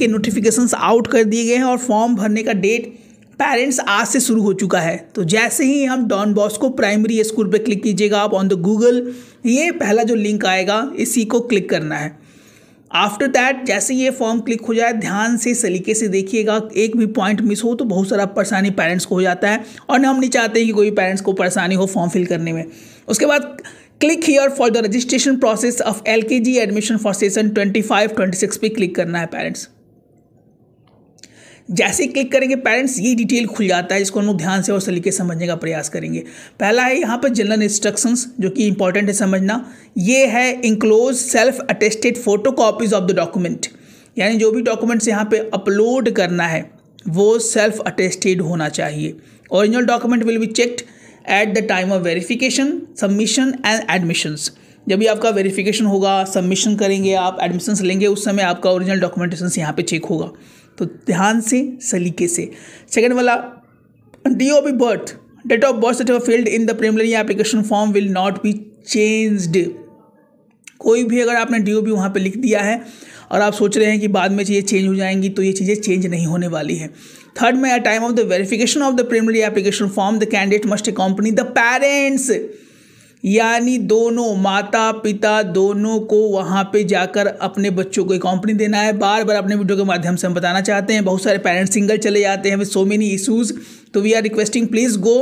के notifications out कर दिए गए हैं और फॉर्म भरने का डेट पेरेंट्स आज से शुरू हो चुका है तो जैसे ही हम डॉन बॉस्को प्राइमरी स्कूल पर क्लिक कीजिएगा आप ऑन द गूगल ये पहला जो लिंक आएगा इसी को क्लिक करना है आफ्टर दैट जैसे ये फॉर्म क्लिक हो जाए ध्यान से सलीके से देखिएगा एक भी पॉइंट मिस हो तो बहुत सारा परेशानी पेरेंट्स को हो जाता है और हम नहीं चाहते कि कोई पेरेंट्स को परेशानी हो फॉर्म फिल करने में उसके बाद click here for the registration process of L admission for session twenty five twenty six पे क्लिक करना है पेरेंट्स जैसे ही क्लिक करेंगे पेरेंट्स ये डिटेल खुल जाता है इसको हम लोग ध्यान से और सलीके समझने का प्रयास करेंगे पहला है यहाँ पर जनरल इंस्ट्रक्शंस जो कि इंपॉर्टेंट है समझना ये है enclose self attested photo copies of the document यानी जो भी डॉक्यूमेंट्स यहाँ पे अपलोड करना है वो सेल्फ अटेस्टेड होना चाहिए original document will be checked at the time of verification submission and admissions जब भी आपका वेरिफिकेशन होगा सबमिशन करेंगे आप एडमिशन्स लेंगे उस समय आपका ओरिजिनल डॉक्यूमेंटेशन यहाँ पे चेक होगा तो ध्यान से सलीके से सेकेंड वाला D O B birth date of birth certificate field in the preliminary application form will not be changed कोई भी अगर आपने डी ओ बी वहाँ पर लिख दिया है और आप सोच रहे हैं कि बाद में चीज़ें चेंज हो जाएंगी तो ये चीज़ें चेंज नहीं होने वाली है थर्ड में a time of the verification of the preliminary application form the candidate must company the parents यानी दोनों माता पिता दोनों को वहाँ पे जाकर अपने बच्चों को एक कंपनी देना है बार बार अपने वीडियो के माध्यम से हम बताना चाहते हैं बहुत सारे पेरेंट्स सिंगल चले जाते हैं विद सो मेनी इशूज़ तो we are requesting please go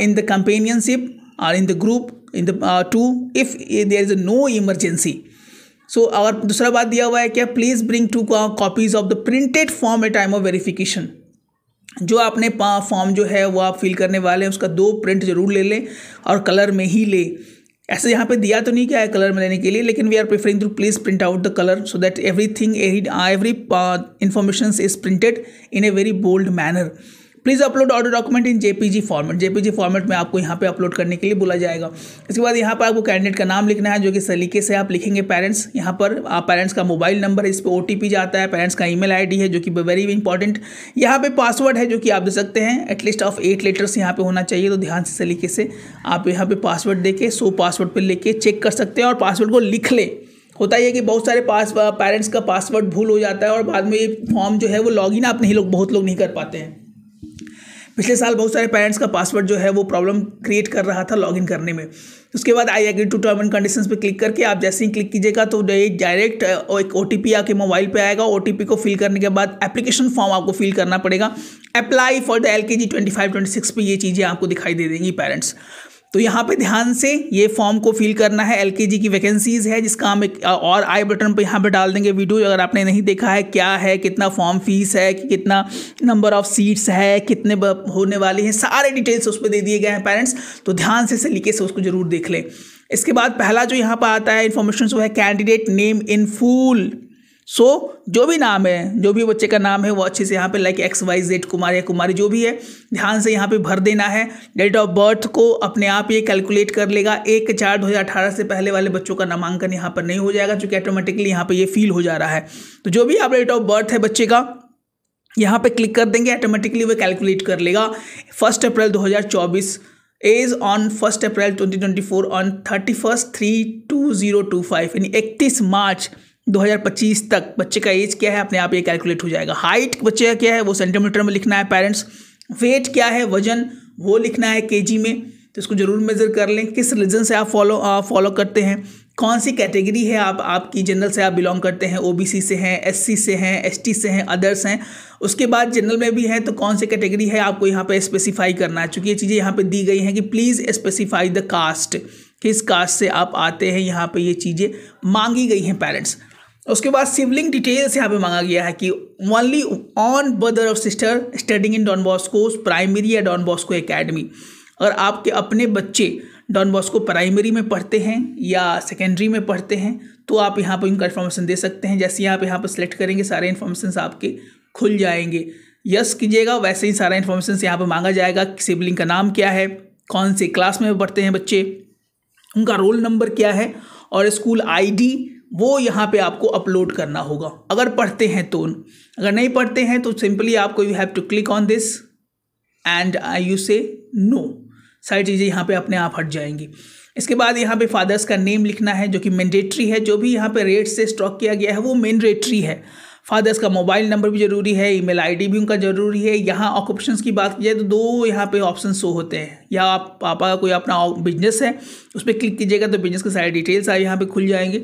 in the companionship और in the group in the two if there is no emergency so और दूसरा बात दिया हुआ है क्या please bring two copies of the printed form a time of verification जो आपने फॉर्म जो है वो आप फिल करने वाले हैं उसका दो प्रिंट जरूर ले लें और कलर में ही ले ऐसे यहाँ पे दिया तो नहीं क्या है कलर में लेने के लिए लेकिन we are preferring to please print out the colour so that everything every information is printed in a very bold manner please upload order document in JPG format JPG format में आपको यहाँ पे upload करने के लिए बोला जाएगा इसके बाद यहाँ पर आपको कैंडिडेट का नाम लिखना है जो कि सलीके से आप लिखेंगे पेरेंट्स यहाँ पर आप पेरेंट्स का मोबाइल नंबर इस पर ओ जाता है पेरेंट्स का ई मेल है जो कि वेरी इंपॉर्टेंट यहाँ पर पासवर्ड है जो कि आप दे सकते हैं एटलीस्ट ऑफ एट लेटर्स यहाँ पर होना चाहिए तो ध्यान से सलीके से आप यहाँ पर पासवर्ड दे सो पासवर्ड पर लेके चेक कर सकते हैं और पासवर्ड को लिख लें होता है कि बहुत सारे पास पेरेंट्स का पासवर्ड भूल हो जाता है और बाद में ये फॉर्म जो है वो लॉगिन आप नहीं लोग बहुत लोग नहीं कर पाते हैं पिछले साल बहुत सारे पेरेंट्स का पासवर्ड जो है वो प्रॉब्लम क्रिएट कर रहा था लॉगिन करने में उसके बाद I agree to term and condition पर क्लिक करके आप जैसे ही क्लिक कीजिएगा तो डायरेक्ट एक ओ आपके मोबाइल पर आएगा ओ को फिल करने के बाद एप्लीकेशन फॉर्म आपको फिल करना पड़ेगा apply for the L K G twenty five twenty six पर ये चीज़ें आपको दिखाई दे देंगी पेरेंट्स तो यहाँ पे ध्यान से ये फॉर्म को फिल करना है एल की वैकेंसीज़ है जिसका हम एक और आई बटन पर यहाँ पे डाल देंगे वीडियो अगर आपने नहीं देखा है क्या है कितना फॉर्म फीस है कि कितना नंबर ऑफ सीट्स है कितने होने वाले हैं सारे डिटेल्स उस पर दे दिए गए हैं पेरेंट्स तो ध्यान से सलीके से उसको ज़रूर देख लें इसके बाद पहला जो यहाँ पर आता है इन्फॉर्मेशन वो है candidate name in full so so, जो भी नाम है जो भी बच्चे का नाम है वो अच्छे से यहाँ पे like X Y Z Kumar या कुमारी जो भी है ध्यान से यहाँ पे भर देना है डेट ऑफ बर्थ को अपने आप ये कैलकुलेट कर लेगा एक चार दो हज़ार अठारह से पहले वाले बच्चों का नामांकन यहाँ पर नहीं हो जाएगा चूँकि ऑटोमेटिकली यहाँ पर ये फील हो जा रहा है तो जो भी आप डेट ऑफ बर्थ है बच्चे का यहाँ पे क्लिक कर देंगे ऑटोमेटिकली वो कैलकुलेट कर लेगा फर्स्ट अप्रैल दो age on first April 2024 on thirty first three two zero two five यानी इकतीस मार्च 2025 तक बच्चे का एज क्या है अपने आप ये कैलकुलेट हो जाएगा हाइट बच्चे का क्या है वो सेंटीमीटर में लिखना है पेरेंट्स वेट क्या है वजन वो लिखना है के में तो इसको ज़रूर मेज़र कर लें किस रिलीजन से आप फॉलो फॉलो करते हैं कौन सी कैटेगरी है आप आपकी जनरल से आप बिलोंग करते हैं ओबीसी से हैं एससी से हैं एसटी से हैं अदर्स हैं उसके बाद जनरल में भी हैं तो कौन सी कैटेगरी है आपको यहाँ पे स्पेसिफाई करना है चूँकि ये चीज़ें यहाँ पे दी गई हैं कि प्लीज़ स्पेसिफाई द कास्ट किस कास्ट से आप आते हैं यहाँ पर ये चीज़ें मांगी गई हैं पेरेंट्स उसके बाद सिबलिंग डिटेल्स यहाँ पे मांगा गया है कि only on brother of sister studying in Don Bosco primary या डॉन बॉस्को एकेडमी और आपके अपने बच्चे डॉन बॉस्को प्राइमरी में पढ़ते हैं या सेकेंडरी में पढ़ते हैं तो आप यहाँ पर उनका इन्फॉर्मेशन दे सकते हैं जैसे आप यहाँ पर सिलेक्ट करेंगे सारे इन्फॉर्मेशन आपके खुल जाएंगे यस कीजिएगा वैसे ही सारा इन्फॉर्मेशन यहाँ पर मांगा जाएगा कि सिबलिंग का नाम क्या है कौन से क्लास में पढ़ते हैं बच्चे उनका रोल नंबर क्या है और स्कूल आईडी वो यहाँ पे आपको अपलोड करना होगा अगर पढ़ते हैं तो अगर नहीं पढ़ते हैं तो सिंपली आपको you have to click on this and I you say no सारी चीज़ें यहाँ पे अपने आप हट जाएंगी इसके बाद यहाँ पे फादर्स का नेम लिखना है जो कि मैंडेटरी है जो भी यहाँ पे रेट से स्टॉक किया गया है वो मैंडेटरी है फादर्स का मोबाइल नंबर भी ज़रूरी है ईमेल आईडी भी उनका ज़रूरी है यहाँ ऑक्यूपेशन की बात की जाए तो दो यहाँ पे ऑप्शन शो होते हैं या आप पापा का कोई अपना बिजनेस है उस पर क्लिक कीजिएगा तो बिजनेस के सारे डिटेल्स आए यहाँ पर खुल जाएंगे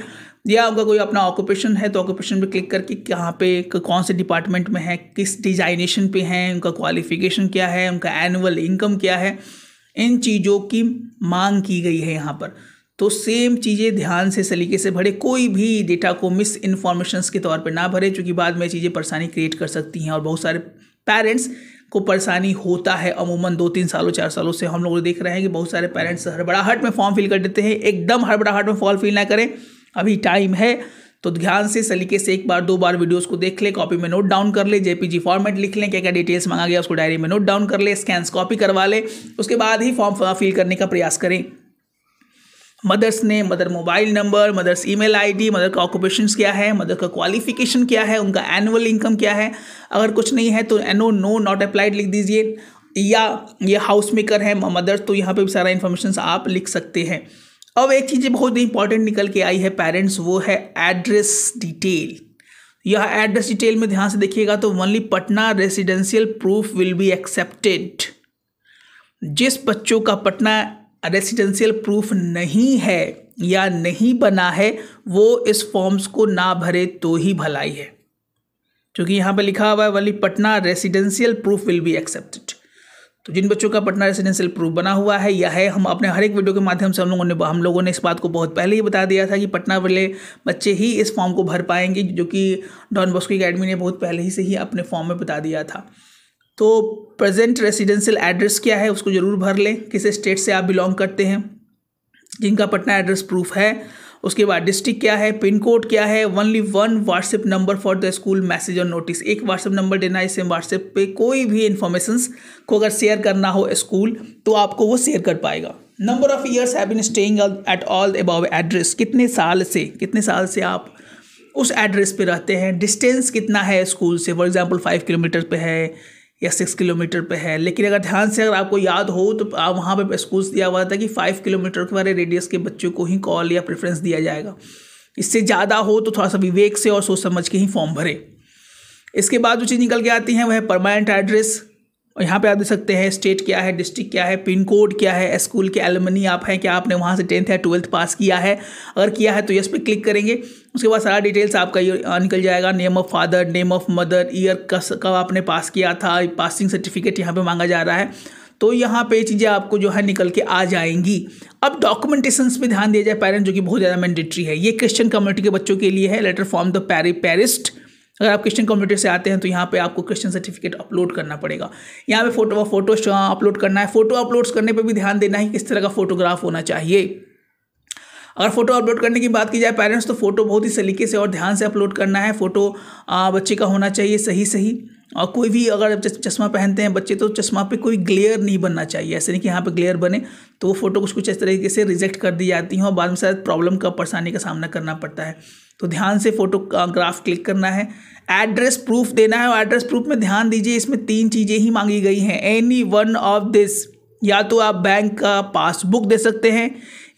या आपका कोई अपना ऑक्यूपेशन है तो ऑक्यूपेशन पे क्लिक करके कहाँ पे कौन से डिपार्टमेंट में है किस डिजाइनेशन पे हैं उनका क्वालिफिकेशन क्या है उनका एनुअल इनकम क्या है इन चीज़ों की मांग की गई है यहाँ पर तो सेम चीज़ें ध्यान से सलीके से भरे कोई भी डेटा को मिस इन्फॉर्मेशन के तौर पर ना भरे चूँकि बाद में चीज़ें परेशानी क्रिएट कर सकती हैं और बहुत सारे पेरेंट्स को परेशानी होता है अमूमन दो तीन सालों चार सालों से हम लोग तो देख रहे हैं कि बहुत सारे पेरेंट्स हड़बड़ाहट में फॉर्म फिल कर देते हैं एकदम हड़बड़ाहट में फॉर्म फिल ना करें अभी टाइम है तो ध्यान से सलीके से एक बार दो बार वीडियोस को देख लें कॉपी में नोट डाउन कर ले जेपीजी फॉर्मेट लिख लें क्या क्या डिटेल्स मांगा गया उसको डायरी में नोट डाउन कर ले स्कैन कॉपी करवा लें उसके बाद ही फॉर्म फिल करने का प्रयास करें mother's name mother mobile number mother's email ID mother का ऑक्यूपेशन क्या है मदर का क्वालिफिकेशन क्या है उनका एनुअल इनकम क्या है अगर कुछ नहीं है तो एनो नो नॉट अप्लाइड लिख दीजिए या ये हाउस मेकर है मदर तो यहाँ पे भी सारा इन्फॉर्मेशन आप लिख सकते हैं अब एक चीज़ बहुत इंपॉर्टेंट निकल के आई है पेरेंट्स वो है एड्रेस डिटेल यह एड्रेस डिटेल में ध्यान से देखिएगा तो only Patna residential proof will be accepted जिस बच्चों का पटना रेसिडेंशियल प्रूफ नहीं है या नहीं बना है वो इस फॉर्म्स को ना भरे तो ही भलाई है क्योंकि यहाँ पर लिखा हुआ है वाली Patna residential proof will be accepted तो जिन बच्चों का पटना रेसिडेंशियल प्रूफ बना हुआ है या है हम अपने हर एक वीडियो के माध्यम से हम लोगों ने हम लोगों ने इस बात को बहुत पहले ही बता दिया था कि पटना वाले बच्चे ही इस फॉर्म को भर पाएंगे जो कि डॉन बॉस्को अकेडमी ने बहुत पहले ही से ही अपने फॉर्म में बता दिया था तो प्रेजेंट रेसिडेंशियल एड्रेस क्या है उसको ज़रूर भर लें किस स्टेट से आप बिलोंग करते हैं जिनका पटना एड्रेस प्रूफ है उसके बाद डिस्ट्रिक्ट क्या है पिन कोड क्या है only one WhatsApp number for the school message और नोटिस एक व्हाट्सएप नंबर देना है इससे व्हाट्सएप पे कोई भी इन्फॉर्मेशन को अगर शेयर करना हो स्कूल तो आपको वो शेयर कर पाएगा number of years have been staying at all about address कितने साल से कितने साल से आप उस एड्रेस पे रहते हैं डिस्टेंस कितना है स्कूल से फॉर एग्ज़ाम्पल फाइव किलोमीटर पे है या सिक्स किलोमीटर पे है लेकिन अगर ध्यान से अगर आपको याद हो तो आप वहाँ पे स्कूल्स दिया हुआ था कि फाइव किलोमीटर के बारे रेडियस के बच्चों को ही कॉल या प्रेफरेंस दिया जाएगा इससे ज़्यादा हो तो थोड़ा सा विवेक से और सोच समझ के ही फॉर्म भरे इसके बाद जो चीज़ निकल के आती हैं वह परमानेंट एड्रेस और यहाँ पे आप देख सकते हैं स्टेट क्या है डिस्ट्रिक्ट क्या है पिन कोड क्या है स्कूल के एलमनी आप हैं क्या आपने वहाँ से टेंथ या ट्वेल्थ पास किया है अगर किया है तो यस पे क्लिक करेंगे उसके बाद सारा डिटेल्स आपका निकल जाएगा name of father name of mother year कब आपने पास किया था पासिंग सर्टिफिकेट यहाँ पर मांगा जा रहा है तो यहाँ पे चीज़ें आपको जो है निकल के आ जाएंगी अब डॉक्यूमेंटेशन पे ध्यान दिया जाए पेरेंट्स जो कि बहुत ज़्यादा मैंडेटरी है ये क्रिश्चियन कम्युनिटी के बच्चों के लिए है लेटर फॉर्म द पेरिस्ट अगर आप क्रिश्चियन कम्युनिटी से आते हैं तो यहाँ पे आपको क्रिश्चियन सर्टिफिकेट अपलोड करना पड़ेगा यहाँ पे फोटो फोटो अपलोड करना है फोटो अपलोड्स करने पर भी ध्यान देना है किस तरह का फोटोग्राफ होना चाहिए अगर फोटो अपलोड करने की बात की जाए पेरेंट्स तो फोटो बहुत ही सलीके से और ध्यान से अपलोड करना है फोटो बच्चे का होना चाहिए सही सही और कोई भी अगर चश्मा पहनते हैं बच्चे तो चश्मा पे कोई ग्लेयर नहीं बनना चाहिए ऐसे नहीं कि यहाँ पे ग्लेयर बने तो वो फ़ोटो कुछ कुछ इस तरीके से रिजेक्ट कर दी जाती हैं और बाद में शायद प्रॉब्लम का परेशानी का सामना करना पड़ता है तो ध्यान से फ़ोटो ग्राफ क्लिक करना है एड्रेस प्रूफ देना है और एड्रेस प्रूफ में ध्यान दीजिए इसमें तीन चीज़ें ही मांगी गई हैं एनी वन ऑफ दिस या तो आप बैंक का पासबुक दे सकते हैं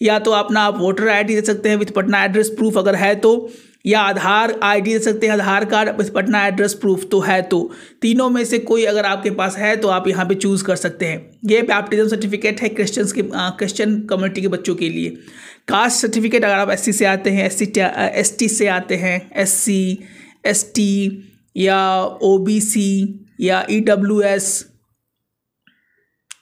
या तो अपना आप वोटर आई दे सकते हैं विथ पटना एड्रेस प्रूफ अगर है तो या आधार आईडी दे सकते हैं Aadhaar card Patna address proof तो है तो तीनों में से कोई अगर आपके पास है तो आप यहाँ पे चूज़ कर सकते हैं ये बैप्टिज्म सर्टिफिकेट है क्रिश्चियंस के क्रिश्चियन कम्युनिटी के बच्चों के लिए कास्ट सर्टिफिकेट अगर आप एस से आते हैं एस सी से आते हैं एस सी एस टी या ओ बी सी या E S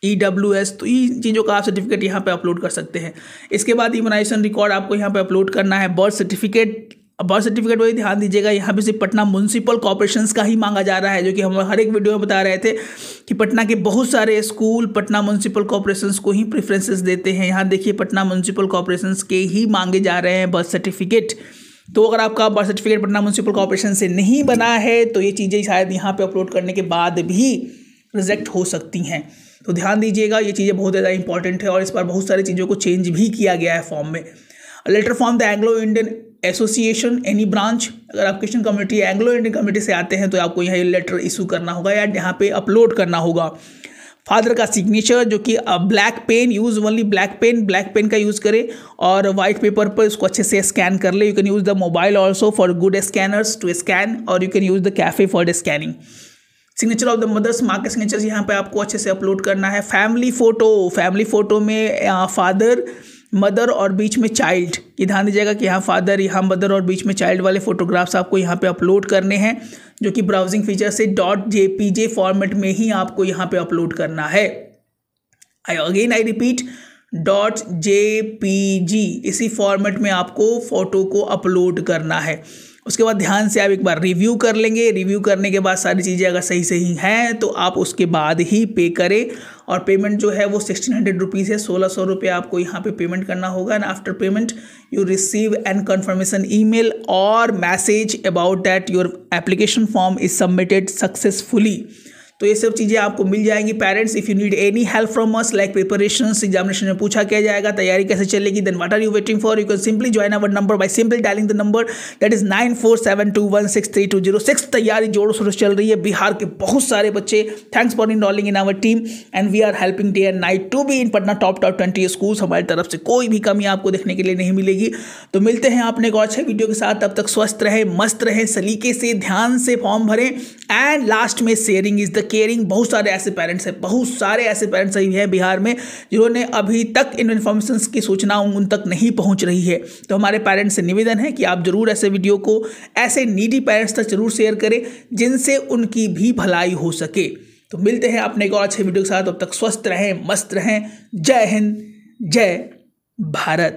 E W S तो इन चीज़ों का आप सर्टिफिकेट यहाँ पे अपलोड कर सकते हैं इसके बाद इम्यूनाइजेशन रिकॉर्ड आपको यहाँ पे अपलोड करना है बर्थ सर्टिफिकेट अब बर्थ सर्टिफिकेट पर ध्यान दीजिएगा यहाँ पे सिर्फ पटना म्यूनसिपल कॉरपोरेशन का ही मांगा जा रहा है जो कि हम हर एक वीडियो में बता रहे थे कि पटना के बहुत सारे स्कूल पटना म्यूनसिपल कॉरपोरेशन को ही प्रेफरेंसेस देते हैं यहाँ देखिए पटना म्यूनसिपल कॉरपोरेशन के ही मांगे जा रहे हैं बर्थ सर्टिफिकेट तो अगर आपका birth certificate Patna municipal corporation से नहीं बना है तो ये चीज़ें शायद यहाँ पर अपलोड करने के बाद भी रिजेक्ट हो सकती हैं तो ध्यान दीजिएगा ये चीज़ें बहुत ज़्यादा इंपॉर्टेंट है और इस बार बहुत सारी चीज़ों को चेंज भी किया गया है फॉर्म में letter form the Anglo Indian association any branch अगर आप Christian community Anglo Indian community से आते हैं तो आपको यहाँ लेटर इशू करना होगा या यहाँ पे अपलोड करना होगा फादर का सिग्नेचर जो कि black pen use only black pen black pen का यूज़ करें और वाइट पेपर पर इसको अच्छे से स्कैन कर ले you can use the mobile also for good scanners to scan और you can use the cafe for scanning signature of the mother's mark signature यहाँ पे आपको अच्छे से अपलोड करना है फैमिली फ़ोटो फैमिली फ़ोटो में फादर uh, मदर और बीच में चाइल्ड ये ध्यान दीजिएगा कि यहाँ फादर यहाँ मदर और बीच में चाइल्ड वाले फोटोग्राफ्स आपको यहाँ पे अपलोड करने हैं जो कि ब्राउजिंग फीचर से dot J P J format में ही आपको यहाँ पे अपलोड करना है I again I repeat dot J P G इसी फॉर्मेट में आपको फ़ोटो को अपलोड करना है उसके बाद ध्यान से आप एक बार रिव्यू कर लेंगे रिव्यू करने के बाद सारी चीज़ें अगर सही सही हैं तो आप उसके बाद ही पे करें और पेमेंट जो है वो सिक्सटीन हंड्रेड रुपीज़ है सोलह सौ रुपये आपको यहाँ पे पेमेंट करना होगा and after payment you receive an confirmation mail और message about that your application form is submitted successfully तो ये सब चीज़ें आपको मिल जाएंगी parents if you need any help from us like preparation examination में पूछा क्या जाएगा तैयारी कैसे चलेगी then what are you waiting for you can simply join our number by simple dialing the number that is nine four seven to one six three two zero six तैयारी जोरों शोर चल रही है बिहार के बहुत सारे बच्चे thanks for enrolling in our team and we are helping day and night to be in Patna top top twenty school हमारी तरफ से कोई भी कमी आपको देखने के लिए नहीं मिलेगी तो मिलते हैं आपने एक और अच्छे वीडियो के साथ अब तक स्वस्थ रहें मस्त रहें सलीके से ध्यान से फॉर्म भरें एंड लास्ट में शेयरिंग इज द केयरिंग बहुत सारे ऐसे पेरेंट्स हैं बहुत सारे ऐसे पेरेंट्स अभी हैं बिहार में जिन्होंने अभी तक इन इन्फॉर्मेशन की सूचना उन तक नहीं पहुँच रही है तो हमारे पेरेंट्स से निवेदन है कि आप ज़रूर ऐसे वीडियो को ऐसे नीडी पेरेंट्स तक जरूर शेयर करें जिनसे उनकी भी भलाई हो सके तो मिलते हैं अपने एक और अच्छे वीडियो के साथ अब तक स्वस्थ रहें मस्त रहें जय हिंद जय भारत